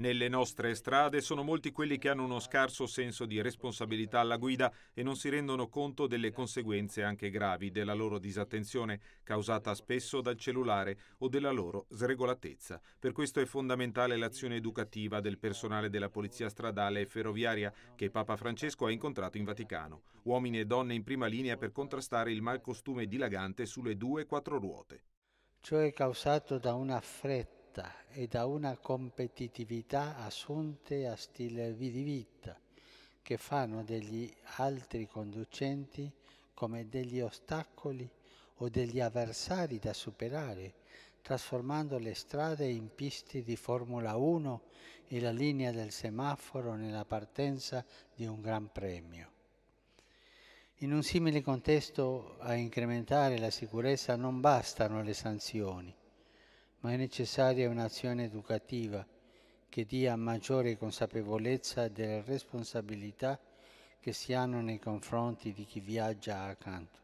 Nelle nostre strade sono molti quelli che hanno uno scarso senso di responsabilità alla guida e non si rendono conto delle conseguenze anche gravi della loro disattenzione, causata spesso dal cellulare o della loro sregolatezza. Per questo è fondamentale l'azione educativa del personale della Polizia Stradale e Ferroviaria che Papa Francesco ha incontrato in Vaticano. Uomini e donne in prima linea per contrastare il malcostume dilagante sulle due e quattro ruote. Ciò è causato da una fretta stretta e da una competitività assunte a stile di vita che fanno degli altri conducenti come degli ostacoli o degli avversari da superare, trasformando le strade in piste di Formula 1 e la linea del semaforo nella partenza di un gran premio. In un simile contesto a incrementare la sicurezza non bastano le sanzioni, ma è necessaria un'azione educativa che dia maggiore consapevolezza delle responsabilità che si hanno nei confronti di chi viaggia accanto.